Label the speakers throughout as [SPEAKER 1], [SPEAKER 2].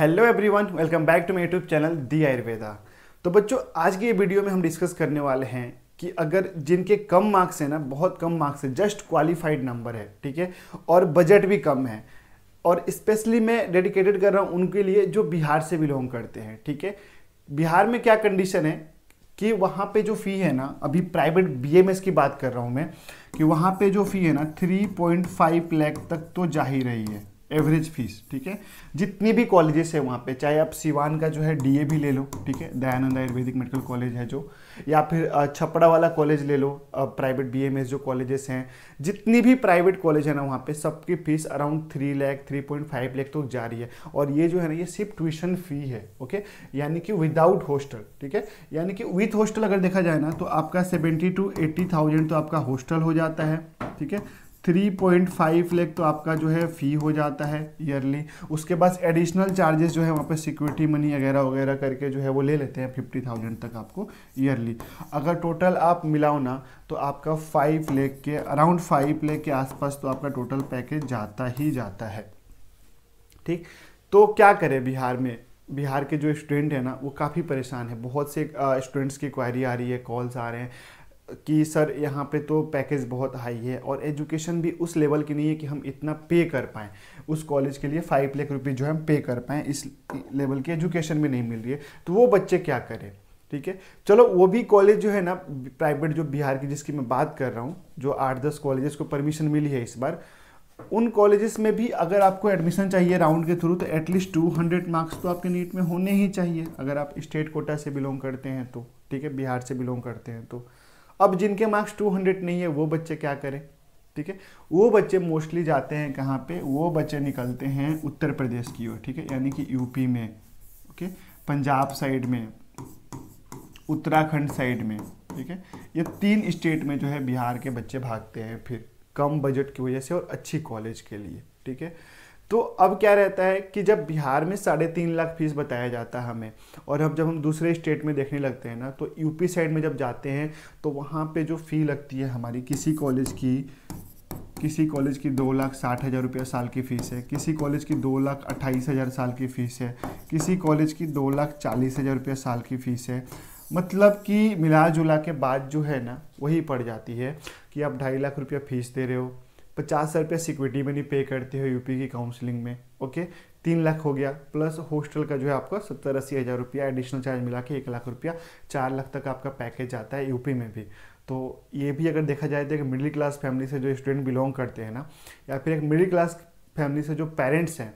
[SPEAKER 1] hello everyone welcome back to my YouTube channel the Ayurveda तो बच्चों आज की ये वीडियो में हम डिस्कस करने वाले हैं कि अगर जिनके कम मार्क्स हैं ना बहुत कम मार्क्स है जस्ट क्वालिफाइड नंबर है ठीक है और बजट भी कम है और स्पेशली मैं डेडिकेटेड कर रहा हूँ उनके लिए जो बिहार से बिलोंग करते हैं ठीक है बिहार में क्या कंडीशन है कि वहाँ पे जो फ़ी है ना अभी प्राइवेट बीएमएस की बात कर रहा हूँ मैं कि वहाँ पे जो फ़ी है ना 3.5 लाख तक तो जा ही रही है एवरेज फीस ठीक है जितनी भी कॉलेजेस है वहाँ पे चाहे आप सिवान का जो है डीए भी ले लो ठीक है दयानंद आयुर्वेदिक मेडिकल कॉलेज है जो या फिर छपड़ा वाला कॉलेज ले लो प्राइवेट बीएमएस जो कॉलेजेस हैं जितनी भी प्राइवेट कॉलेज है ना वहाँ पे सबकी fees around three lakh three point five lakh तक जा रही है और ये जो है ना ये सिर्फ ट्यूशन फी है ओके यानी कि विदाउट हॉस्टल ठीक है यानी कि विथ हॉस्टल अगर देखा जाए ना तो आपका सेवेंटी टू एट्टी थाउजेंड तो आपका हॉस्टल हो जाता है ठीक है थ्री पॉइंट फाइव लेख तो आपका जो है फ़ी हो जाता है ईयरली उसके बाद एडिशनल चार्जेस जो है वहाँ पे सिक्योरिटी मनी वगैरह वगैरह करके जो है वो ले लेते हैं फिफ्टी थाउजेंड तक आपको ईयरली अगर टोटल आप मिलाओ ना तो आपका फाइव लेख के अराउंड फाइव लेख के आसपास तो आपका टोटल पैकेज जाता ही जाता है ठीक तो क्या करें बिहार में बिहार के जो स्टूडेंट हैं ना वो काफ़ी परेशान है बहुत से स्टूडेंट्स की क्वायरी आ रही है कॉल्स आ रहे हैं कि सर यहाँ पे तो पैकेज बहुत हाई है और एजुकेशन भी उस लेवल की नहीं है कि हम इतना पे कर पाएँ उस कॉलेज के लिए फाइव लाख रुपये जो है हम पे कर पाएँ इस लेवल की एजुकेशन भी नहीं मिल रही है तो वो बच्चे क्या करें ठीक है चलो वो भी कॉलेज जो है ना प्राइवेट जो बिहार की जिसकी मैं बात कर रहा हूँ जो आठ दस कॉलेजेस को परमिशन मिली है इस बार उन कॉलेजेस में भी अगर आपको एडमिशन चाहिए राउंड के थ्रू तो एटलीस्ट 200 मार्क्स तो आपके नीट में होने ही चाहिए अगर आप स्टेट कोटा से बिलोंग करते हैं तो ठीक है बिहार से बिलोंग करते हैं तो अब जिनके मार्क्स 200 नहीं है वो बच्चे क्या करें ठीक है वो बच्चे मोस्टली जाते हैं कहाँ पे वो बच्चे निकलते हैं उत्तर प्रदेश की ओर ठीक है यानी कि यूपी में ओके पंजाब साइड में उत्तराखंड साइड में ठीक है ये तीन स्टेट में जो है बिहार के बच्चे भागते हैं फिर कम बजट की वजह से और अच्छी कॉलेज के लिए ठीक है तो अब क्या रहता है कि जब बिहार में साढ़े तीन लाख फीस बताया जाता है हमें और अब जब हम दूसरे स्टेट में देखने लगते हैं ना तो यूपी साइड में जब जाते हैं तो वहाँ पे जो फ़ी लगती है हमारी किसी कॉलेज की किसी कॉलेज की दो लाख साठ हज़ार रुपया साल की फ़ीस है किसी कॉलेज की दो लाख अट्ठाईस हज़ार साल की फ़ीस है किसी कॉलेज की दो लाख चालीस हज़ार रुपया साल की फ़ीस है मतलब कि मिला जुला के बाद जो है ना वही पड़ जाती है कि आप ढाई लाख रुपया फ़ीस दे रहे हो पचास हज़ार रुपया सिक्योरिटी मनी पे करते हो यूपी की काउंसलिंग में ओके तीन लाख हो गया प्लस हॉस्टल का जो है आपको सत्तर अस्सी हज़ार रुपया एडिशनल चार्ज मिला के एक लाख रुपया चार लाख तक आपका पैकेज आता है यूपी में भी तो ये भी अगर देखा जाए तो एक मिडिल क्लास फैमिली से जो स्टूडेंट बिलोंग करते हैं ना या फिर एक मिडिल क्लास फैमिली से जो पेरेंट्स हैं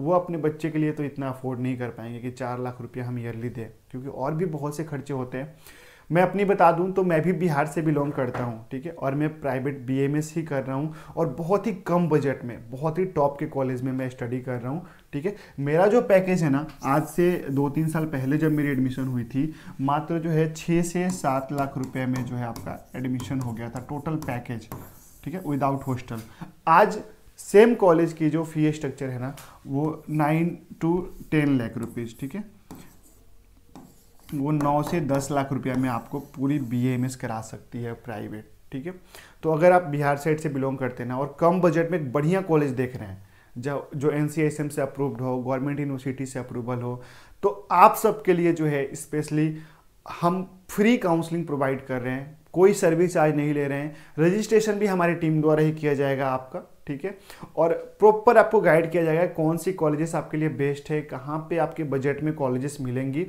[SPEAKER 1] वो अपने बच्चे के लिए तो इतना अफोर्ड नहीं कर पाएंगे कि चार लाख रुपया हम ईयरली दें क्योंकि और भी बहुत से खर्चे होते हैं मैं अपनी बता दूं तो मैं भी बिहार से बिलोंग करता हूं ठीक है और मैं प्राइवेट बीएमएस ही कर रहा हूं और बहुत ही कम बजट में बहुत ही टॉप के कॉलेज में मैं स्टडी कर रहा हूं ठीक है मेरा जो पैकेज है ना आज से दो तीन साल पहले जब मेरी एडमिशन हुई थी मात्र जो है छः से सात लाख रुपये में जो है आपका एडमिशन हो गया था टोटल पैकेज ठीक है विदाउट हॉस्टल आज सेम कॉलेज की जो फी स्ट्रक्चर है ना वो nine to ten lakh rupees ठीक है वो नौ से दस लाख रुपया में आपको पूरी बीएमएस करा सकती है प्राइवेट ठीक है तो अगर आप बिहार साइड से बिलोंग करते हैं ना और कम बजट में एक बढ़िया कॉलेज देख रहे हैं जब जो एन से अप्रूव्ड हो गवर्नमेंट यूनिवर्सिटी से अप्रूवल हो तो आप सबके लिए जो है स्पेशली हम फ्री काउंसलिंग प्रोवाइड कर रहे हैं कोई सर्विस चार्ज नहीं ले रहे हैं रजिस्ट्रेशन भी हमारी टीम द्वारा ही किया जाएगा आपका ठीक है और प्रॉपर आपको गाइड किया जाएगा कौन सी कॉलेजेस आपके लिए बेस्ट है कहाँ पे आपके बजट में कॉलेजेस मिलेंगी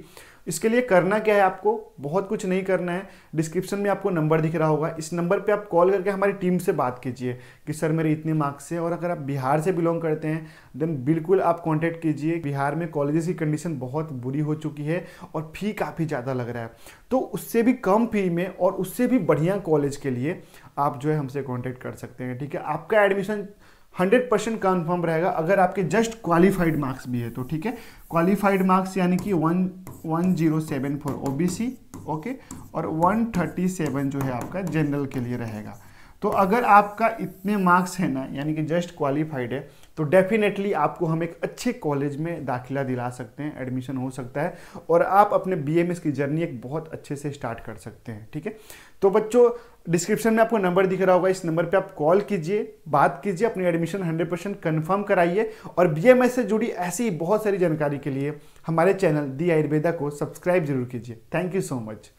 [SPEAKER 1] इसके लिए करना क्या है आपको बहुत कुछ नहीं करना है डिस्क्रिप्शन में आपको नंबर दिख रहा होगा इस नंबर पे आप कॉल करके हमारी टीम से बात कीजिए कि सर मेरे इतने मार्क्स है और अगर आप बिहार से बिलोंग करते हैं देन बिल्कुल आप कॉन्टैक्ट कीजिए बिहार में कॉलेजेस की कंडीशन बहुत बुरी हो चुकी है और फ़ी काफ़ी ज़्यादा लग रहा है तो उससे भी कम फ़ी में और उससे भी बढ़िया कॉलेज के लिए आप जो है हमसे कॉन्टैक्ट कर सकते हैं ठीक है आपका एडमिशन हंड्रेड परसेंट कन्फर्म रहेगा अगर आपके जस्ट क्वालिफाइड मार्क्स भी है तो ठीक है क्वालिफाइड मार्क्स यानी कि वन बी ओबीसी ओके और 137 जो है आपका जनरल के लिए रहेगा तो अगर आपका इतने मार्क्स है ना यानी कि जस्ट क्वालिफाइड है तो डेफिनेटली आपको हम एक अच्छे कॉलेज में दाखिला दिला सकते हैं एडमिशन हो सकता है और आप अपने बीएमएस की जर्नी एक बहुत अच्छे से स्टार्ट कर सकते हैं ठीक है तो बच्चों डिस्क्रिप्शन में आपको नंबर दिख रहा होगा इस नंबर पे आप कॉल कीजिए बात कीजिए अपनी एडमिशन 100 परसेंट कन्फर्म कराइए और बीएमएस से जुड़ी ऐसी बहुत सारी जानकारी के लिए हमारे चैनल दी आयुर्वेदा को सब्सक्राइब जरूर कीजिए थैंक यू सो मच